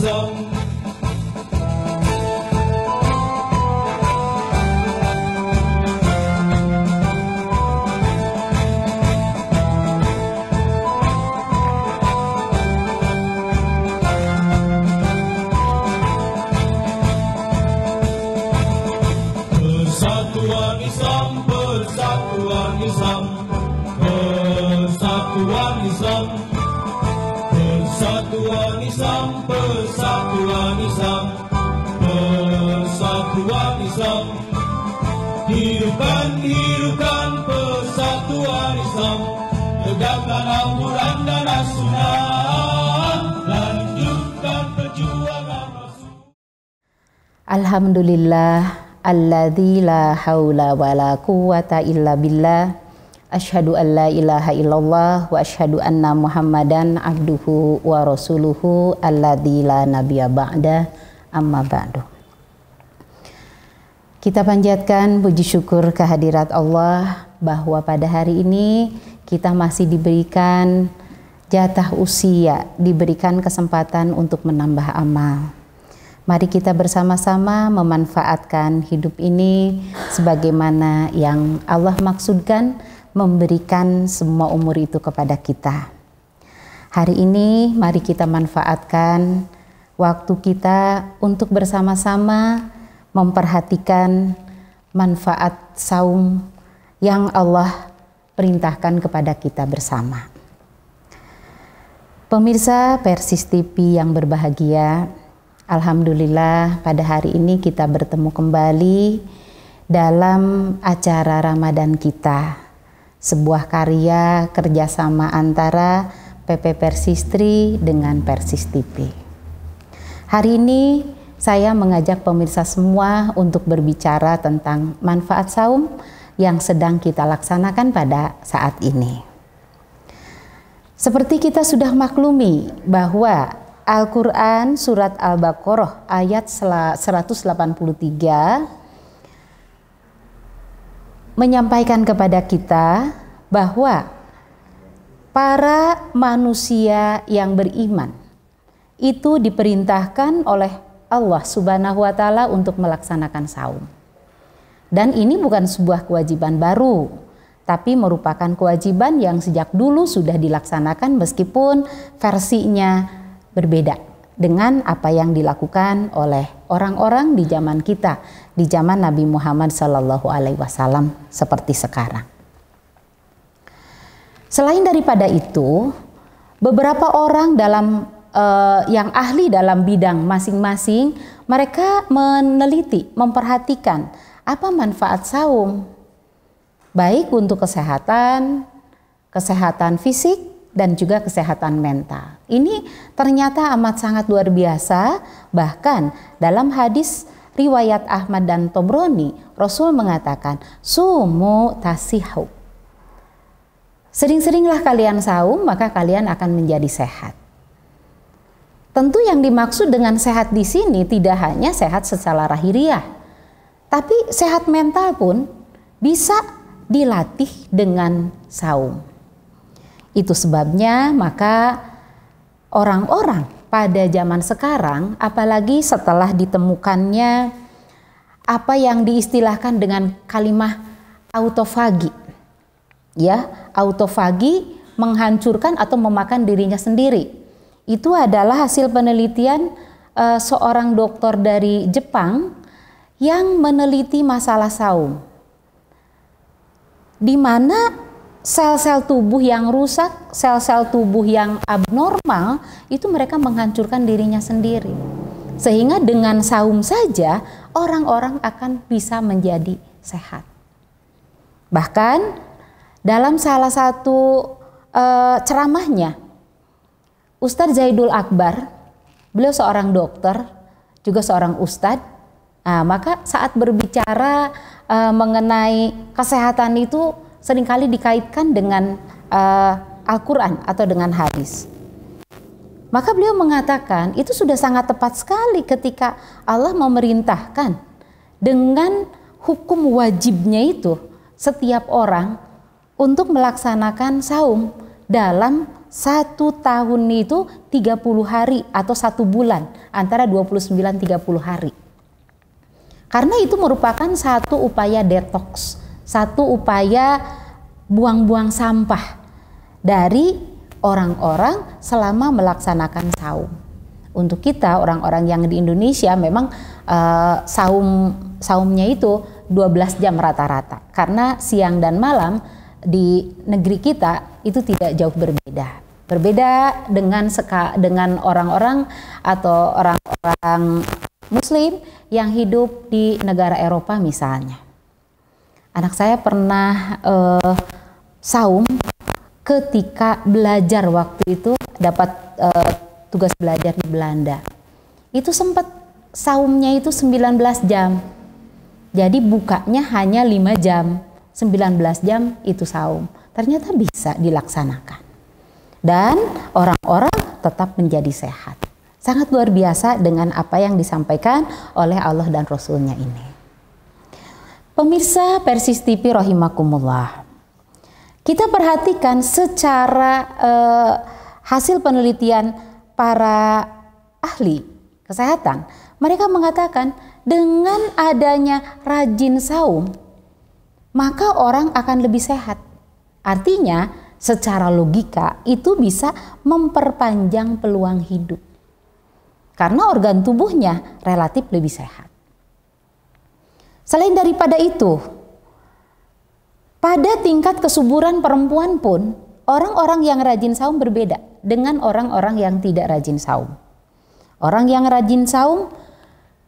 songs Alhamdulillah Alladzi la hawla wa la quwata illa billah Ashadu an la ilaha illallah wa ashadu anna muhammadan abduhu wa rasuluhu alladhi la nabiya ba'da amma ba'du. Kita panjatkan puji syukur kehadirat Allah bahwa pada hari ini kita masih diberikan jatah usia, diberikan kesempatan untuk menambah amal. Mari kita bersama-sama memanfaatkan hidup ini sebagaimana yang Allah maksudkan memberikan semua umur itu kepada kita. Hari ini mari kita manfaatkan waktu kita untuk bersama-sama memperhatikan manfaat saum yang Allah perintahkan kepada kita bersama. Pemirsa Persis TV yang berbahagia, Alhamdulillah pada hari ini kita bertemu kembali dalam acara Ramadan kita. Sebuah karya kerjasama antara PP Persistri dengan Persis TV. Hari ini saya mengajak pemirsa semua untuk berbicara tentang manfaat saum yang sedang kita laksanakan pada saat ini. Seperti kita sudah maklumi bahwa Al-Quran Surat Al-Baqarah ayat 183 menyampaikan kepada kita bahwa para manusia yang beriman itu diperintahkan oleh Allah Subhanahu wa taala untuk melaksanakan saum. Dan ini bukan sebuah kewajiban baru, tapi merupakan kewajiban yang sejak dulu sudah dilaksanakan meskipun versinya berbeda dengan apa yang dilakukan oleh orang-orang di zaman kita, di zaman Nabi Muhammad sallallahu alaihi wasallam seperti sekarang. Selain daripada itu, beberapa orang dalam uh, yang ahli dalam bidang masing-masing, mereka meneliti, memperhatikan apa manfaat saum, baik untuk kesehatan, kesehatan fisik, dan juga kesehatan mental. Ini ternyata amat sangat luar biasa, bahkan dalam hadis riwayat Ahmad dan Tobroni, Rasul mengatakan, sumu tasihu. Sering-seringlah kalian saum, maka kalian akan menjadi sehat. Tentu yang dimaksud dengan sehat di sini tidak hanya sehat secara lahiriah, tapi sehat mental pun bisa dilatih dengan saum. Itu sebabnya maka orang-orang pada zaman sekarang apalagi setelah ditemukannya apa yang diistilahkan dengan kalimah autofagi. Ya, autofagi menghancurkan atau memakan dirinya sendiri itu adalah hasil penelitian uh, seorang dokter dari Jepang yang meneliti masalah saum. Di mana sel-sel tubuh yang rusak, sel-sel tubuh yang abnormal itu mereka menghancurkan dirinya sendiri. Sehingga dengan saum saja orang-orang akan bisa menjadi sehat. Bahkan dalam salah satu e, ceramahnya Ustadz Zaidul Akbar, beliau seorang dokter, juga seorang ustadz. Nah, maka saat berbicara uh, mengenai kesehatan itu seringkali dikaitkan dengan uh, Al-Quran atau dengan hadis. Maka beliau mengatakan itu sudah sangat tepat sekali ketika Allah memerintahkan dengan hukum wajibnya itu setiap orang untuk melaksanakan saum dalam satu tahun itu 30 hari atau satu bulan antara 29-30 hari. Karena itu merupakan satu upaya detox, satu upaya buang-buang sampah dari orang-orang selama melaksanakan saum. Untuk kita orang-orang yang di Indonesia memang uh, saum saumnya itu 12 jam rata-rata karena siang dan malam di negeri kita itu tidak jauh berbeda. Berbeda dengan seka, dengan orang-orang atau orang-orang muslim yang hidup di negara Eropa misalnya. Anak saya pernah eh, saum ketika belajar waktu itu dapat eh, tugas belajar di Belanda. Itu sempat saumnya itu 19 jam. Jadi bukanya hanya 5 jam 19 jam itu saum. Ternyata bisa dilaksanakan. Dan orang-orang tetap menjadi sehat. Sangat luar biasa dengan apa yang disampaikan oleh Allah dan Rasulnya ini. Pemirsa Persis TV rahimakumullah. Kita perhatikan secara eh, hasil penelitian para ahli kesehatan. Mereka mengatakan dengan adanya rajin saum, maka orang akan lebih sehat. Artinya, secara logika itu bisa memperpanjang peluang hidup. Karena organ tubuhnya relatif lebih sehat. Selain daripada itu, pada tingkat kesuburan perempuan pun, orang-orang yang rajin saum berbeda dengan orang-orang yang tidak rajin saum. Orang yang rajin saum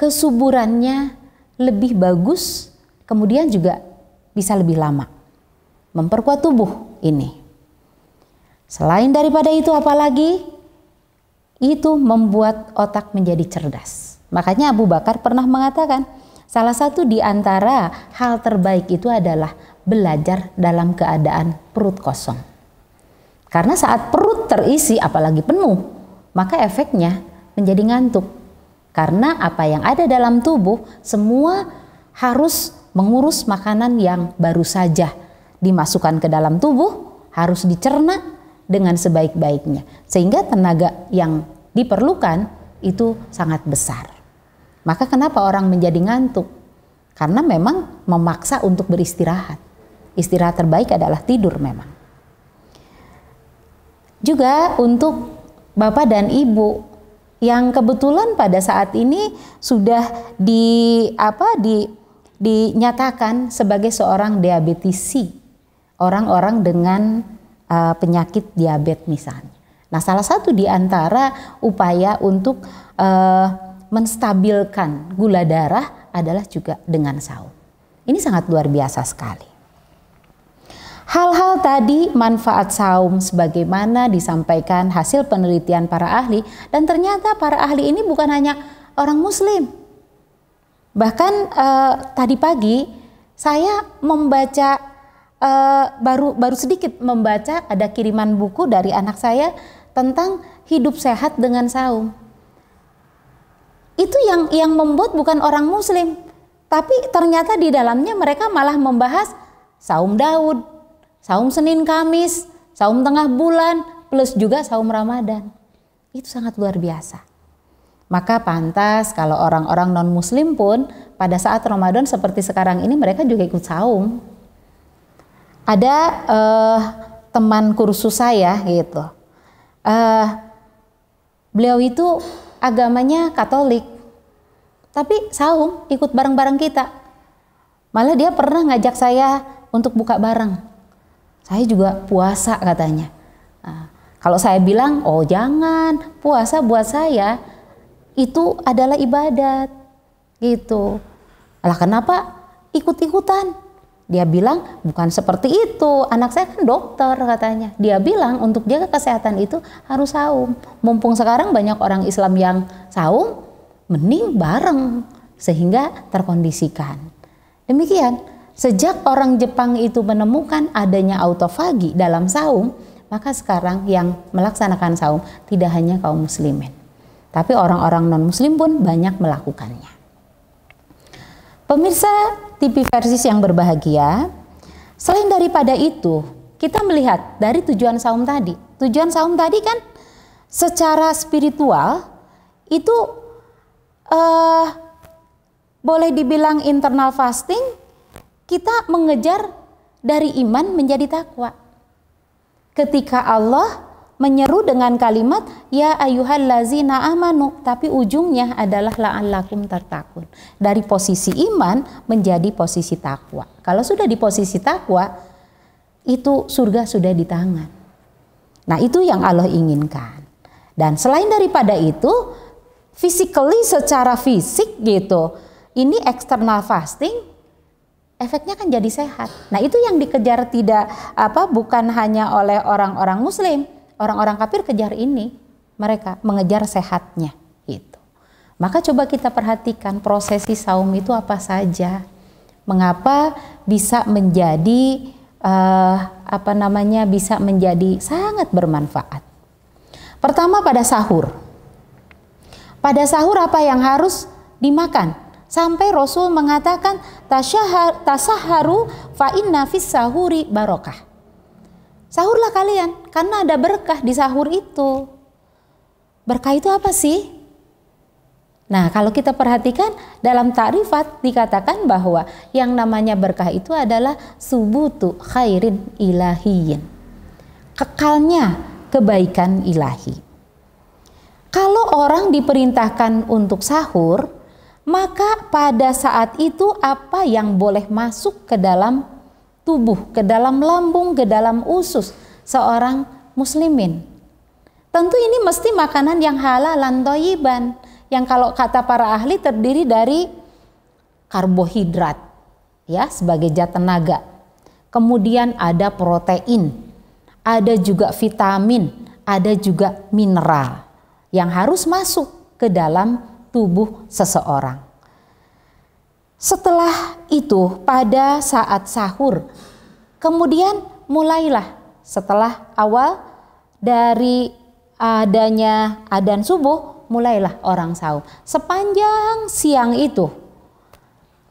kesuburannya lebih bagus, kemudian juga bisa lebih lama. Memperkuat tubuh ini. Selain daripada itu apalagi? Itu membuat otak menjadi cerdas. Makanya Abu Bakar pernah mengatakan, salah satu di antara hal terbaik itu adalah belajar dalam keadaan perut kosong. Karena saat perut terisi apalagi penuh, maka efeknya menjadi ngantuk. Karena apa yang ada dalam tubuh semua harus mengurus makanan yang baru saja dimasukkan ke dalam tubuh harus dicerna dengan sebaik-baiknya sehingga tenaga yang diperlukan itu sangat besar. Maka kenapa orang menjadi ngantuk? Karena memang memaksa untuk beristirahat. Istirahat terbaik adalah tidur memang. Juga untuk Bapak dan Ibu yang kebetulan pada saat ini sudah di apa di dinyatakan sebagai seorang diabetisi, orang-orang dengan uh, penyakit diabetes misalnya. Nah, salah satu di antara upaya untuk uh, menstabilkan gula darah adalah juga dengan saum. Ini sangat luar biasa sekali. Hal-hal tadi manfaat saum sebagaimana disampaikan hasil penelitian para ahli dan ternyata para ahli ini bukan hanya orang muslim Bahkan eh, tadi pagi saya membaca eh, baru baru sedikit membaca ada kiriman buku dari anak saya tentang hidup sehat dengan saum. Itu yang yang membuat bukan orang muslim, tapi ternyata di dalamnya mereka malah membahas saum Daud, saum Senin Kamis, saum tengah bulan, plus juga saum Ramadan. Itu sangat luar biasa. Maka pantas kalau orang-orang non-muslim pun pada saat Ramadan seperti sekarang ini mereka juga ikut saum. Ada eh, teman kursus saya gitu. Eh, beliau itu agamanya Katolik. Tapi saum ikut bareng-bareng kita. Malah dia pernah ngajak saya untuk buka bareng. Saya juga puasa katanya. Nah, kalau saya bilang, oh jangan puasa buat saya itu adalah ibadat gitu lah kenapa ikut-ikutan dia bilang bukan seperti itu anak saya kan dokter katanya dia bilang untuk jaga kesehatan itu harus saum mumpung sekarang banyak orang Islam yang saum mending bareng sehingga terkondisikan demikian sejak orang Jepang itu menemukan adanya autofagi dalam saum maka sekarang yang melaksanakan saum tidak hanya kaum muslimin tapi orang-orang non-muslim pun banyak melakukannya. Pemirsa TV Versis yang berbahagia, selain daripada itu, kita melihat dari tujuan saum tadi. Tujuan saum tadi kan secara spiritual itu uh, boleh dibilang internal fasting, kita mengejar dari iman menjadi takwa. Ketika Allah menyeru dengan kalimat ya ayuhan lazina amanu tapi ujungnya adalah la'allakum tertakun. Dari posisi iman menjadi posisi takwa. Kalau sudah di posisi takwa itu surga sudah di tangan. Nah, itu yang Allah inginkan. Dan selain daripada itu, physically secara fisik gitu. Ini external fasting efeknya kan jadi sehat. Nah, itu yang dikejar tidak apa bukan hanya oleh orang-orang muslim, orang-orang kafir kejar ini, mereka mengejar sehatnya gitu. Maka coba kita perhatikan prosesi saum itu apa saja. Mengapa bisa menjadi uh, apa namanya bisa menjadi sangat bermanfaat. Pertama pada sahur. Pada sahur apa yang harus dimakan? Sampai Rasul mengatakan tasaharu fa inna fis sahuri barokah. Sahurlah kalian, karena ada berkah di sahur itu. Berkah itu apa sih? Nah, kalau kita perhatikan dalam tarifat dikatakan bahwa yang namanya berkah itu adalah subutu khairin ilahiyin. Kekalnya kebaikan ilahi. Kalau orang diperintahkan untuk sahur, maka pada saat itu apa yang boleh masuk ke dalam tubuh, ke dalam lambung, ke dalam usus seorang muslimin. Tentu ini mesti makanan yang halal dan Yang kalau kata para ahli terdiri dari karbohidrat ya sebagai zat tenaga. Kemudian ada protein, ada juga vitamin, ada juga mineral yang harus masuk ke dalam tubuh seseorang. Setelah itu pada saat sahur, kemudian mulailah setelah awal dari adanya adan subuh, mulailah orang sahur. Sepanjang siang itu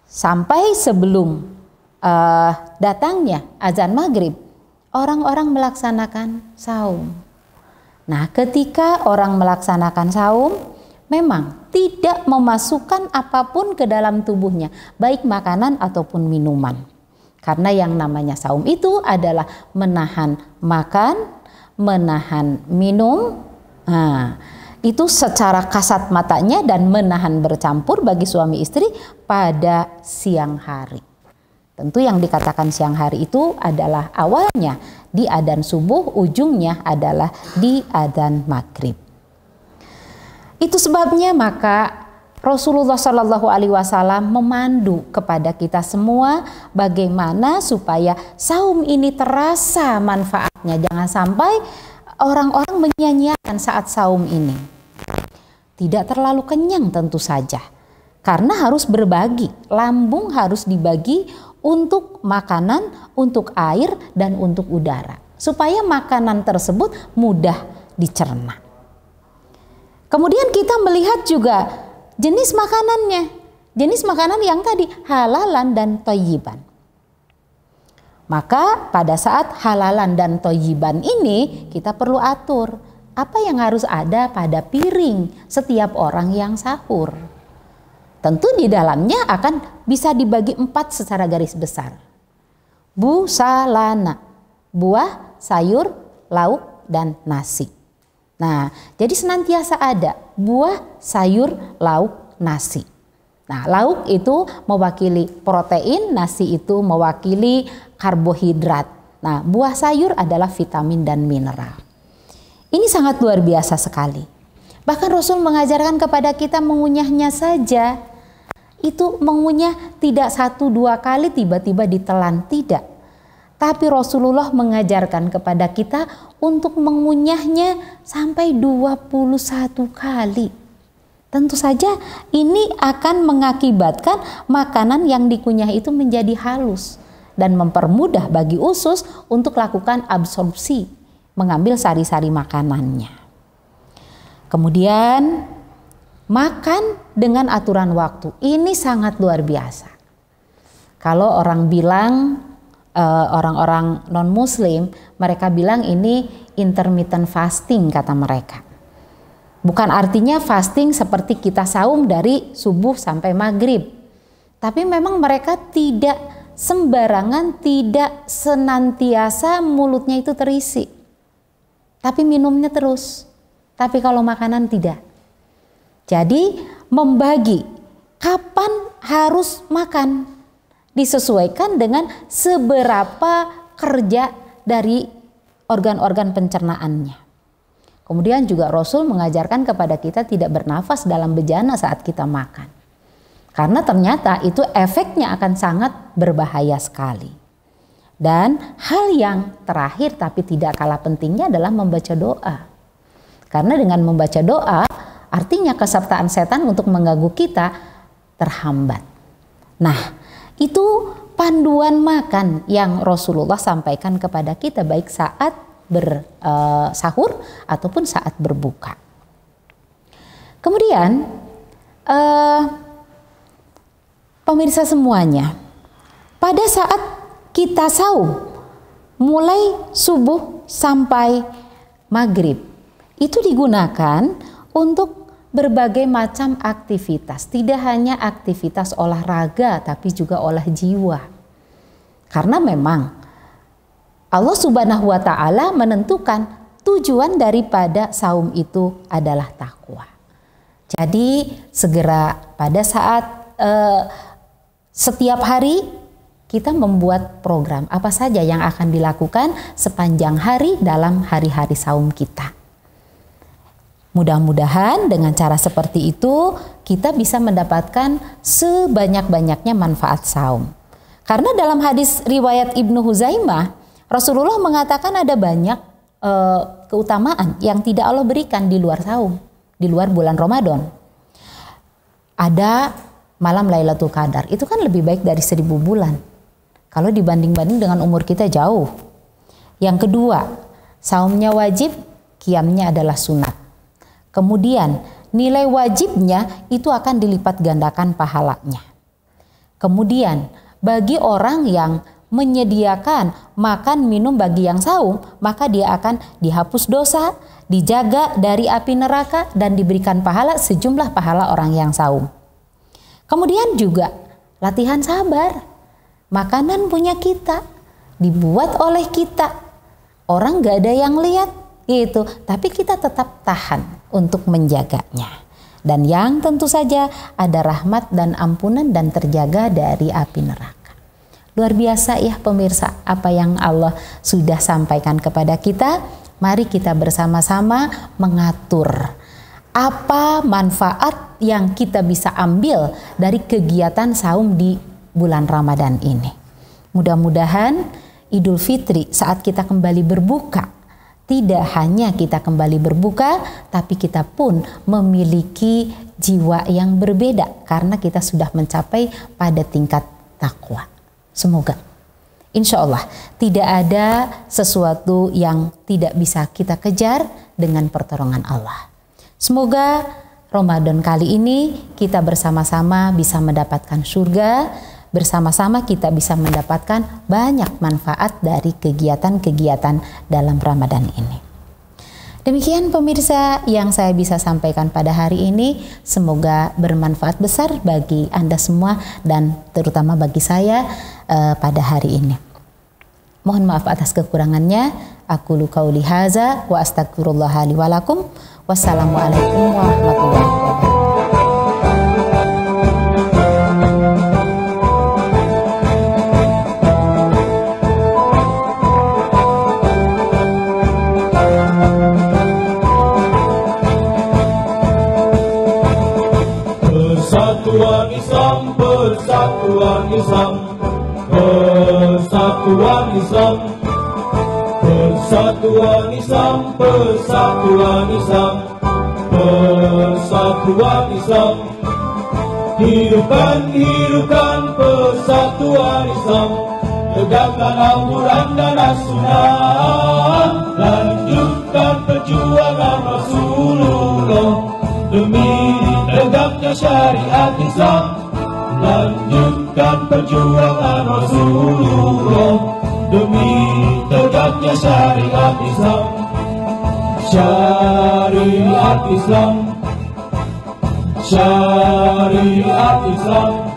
sampai sebelum uh, datangnya azan maghrib, orang-orang melaksanakan saum. Nah, ketika orang melaksanakan saum, memang tidak memasukkan apapun ke dalam tubuhnya, baik makanan ataupun minuman. Karena yang namanya saum itu adalah menahan makan, menahan minum, nah, itu secara kasat matanya dan menahan bercampur bagi suami istri pada siang hari. Tentu yang dikatakan siang hari itu adalah awalnya di adan subuh, ujungnya adalah di adan maghrib. Itu sebabnya maka Rasulullah Shallallahu Alaihi Wasallam memandu kepada kita semua bagaimana supaya saum ini terasa manfaatnya. Jangan sampai orang-orang menyanyiakan saat saum ini. Tidak terlalu kenyang tentu saja, karena harus berbagi. Lambung harus dibagi untuk makanan, untuk air, dan untuk udara, supaya makanan tersebut mudah dicerna. Kemudian kita melihat juga jenis makanannya. Jenis makanan yang tadi halalan dan toyiban. Maka pada saat halalan dan toyiban ini kita perlu atur apa yang harus ada pada piring setiap orang yang sahur. Tentu di dalamnya akan bisa dibagi empat secara garis besar. Busalana, buah, sayur, lauk, dan nasi. Nah, jadi senantiasa ada buah, sayur, lauk, nasi. Nah, lauk itu mewakili protein, nasi itu mewakili karbohidrat. Nah, buah sayur adalah vitamin dan mineral. Ini sangat luar biasa sekali. Bahkan Rasul mengajarkan kepada kita mengunyahnya saja. Itu mengunyah tidak satu dua kali tiba-tiba ditelan, tidak tapi Rasulullah mengajarkan kepada kita untuk mengunyahnya sampai 21 kali. Tentu saja ini akan mengakibatkan makanan yang dikunyah itu menjadi halus dan mempermudah bagi usus untuk lakukan absorpsi, mengambil sari-sari makanannya. Kemudian makan dengan aturan waktu. Ini sangat luar biasa. Kalau orang bilang Eh, orang-orang non muslim mereka bilang ini intermittent fasting kata mereka bukan artinya fasting seperti kita saum dari subuh sampai maghrib tapi memang mereka tidak sembarangan tidak senantiasa mulutnya itu terisi tapi minumnya terus tapi kalau makanan tidak jadi membagi kapan harus makan disesuaikan dengan seberapa kerja dari organ-organ pencernaannya. Kemudian juga Rasul mengajarkan kepada kita tidak bernafas dalam bejana saat kita makan. Karena ternyata itu efeknya akan sangat berbahaya sekali. Dan hal yang terakhir tapi tidak kalah pentingnya adalah membaca doa. Karena dengan membaca doa artinya kesertaan setan untuk mengganggu kita terhambat. Nah, itu panduan makan yang Rasulullah sampaikan kepada kita baik saat bersahur eh, uh, ataupun saat berbuka. Kemudian uh, pemirsa semuanya, pada saat kita saum mulai subuh sampai maghrib itu digunakan untuk berbagai macam aktivitas, tidak hanya aktivitas olahraga, tapi juga olah jiwa. Karena memang Allah Subhanahu wa Ta'ala menentukan tujuan daripada saum itu adalah takwa. Jadi, segera pada saat eh, setiap hari kita membuat program apa saja yang akan dilakukan sepanjang hari dalam hari-hari saum kita. Mudah-mudahan dengan cara seperti itu kita bisa mendapatkan sebanyak-banyaknya manfaat saum. Karena dalam hadis riwayat Ibnu Huzaimah, Rasulullah mengatakan ada banyak e, keutamaan yang tidak Allah berikan di luar saum, di luar bulan Ramadan. Ada malam Lailatul Qadar, itu kan lebih baik dari seribu bulan. Kalau dibanding-banding dengan umur kita jauh. Yang kedua, saumnya wajib, kiamnya adalah sunat Kemudian nilai wajibnya itu akan dilipat gandakan pahalanya. Kemudian bagi orang yang menyediakan makan minum bagi yang saum, maka dia akan dihapus dosa, dijaga dari api neraka dan diberikan pahala sejumlah pahala orang yang saum. Kemudian juga latihan sabar. Makanan punya kita, dibuat oleh kita. Orang gak ada yang lihat gitu, tapi kita tetap tahan untuk menjaganya. Dan yang tentu saja ada rahmat dan ampunan dan terjaga dari api neraka. Luar biasa ya pemirsa apa yang Allah sudah sampaikan kepada kita. Mari kita bersama-sama mengatur apa manfaat yang kita bisa ambil dari kegiatan saum di bulan Ramadan ini. Mudah-mudahan Idul Fitri saat kita kembali berbuka tidak hanya kita kembali berbuka, tapi kita pun memiliki jiwa yang berbeda karena kita sudah mencapai pada tingkat takwa. Semoga insya Allah tidak ada sesuatu yang tidak bisa kita kejar dengan pertolongan Allah. Semoga Ramadan kali ini kita bersama-sama bisa mendapatkan surga bersama-sama kita bisa mendapatkan banyak manfaat dari kegiatan-kegiatan dalam Ramadan ini. Demikian pemirsa yang saya bisa sampaikan pada hari ini. Semoga bermanfaat besar bagi Anda semua dan terutama bagi saya eh, pada hari ini. Mohon maaf atas kekurangannya. Aku luka lihaza wa astagfirullah walakum. Wassalamualaikum warahmatullahi wabarakatuh. Islam Persatuan Islam Persatuan Islam Persatuan Islam Persatuan Islam Hidupkan, hidupkan persatuan Islam Tegakkan Al-Quran dan As-Sunnah Lanjutkan perjuangan Rasulullah Demi tegaknya syariat Islam Lanjutkan mantapkan perjuangan Rasulullah demi tegaknya syariat Islam syariat Islam syariat Islam